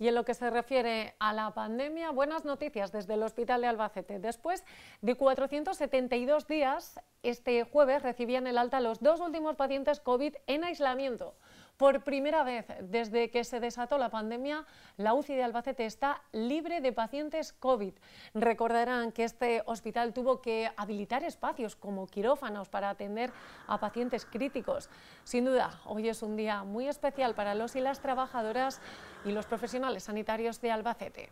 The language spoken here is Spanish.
Y en lo que se refiere a la pandemia, buenas noticias desde el Hospital de Albacete. Después de 472 días, este jueves recibían el alta los dos últimos pacientes COVID en aislamiento. Por primera vez desde que se desató la pandemia, la UCI de Albacete está libre de pacientes COVID. Recordarán que este hospital tuvo que habilitar espacios como quirófanos para atender a pacientes críticos. Sin duda, hoy es un día muy especial para los y las trabajadoras y los profesionales sanitarios de Albacete.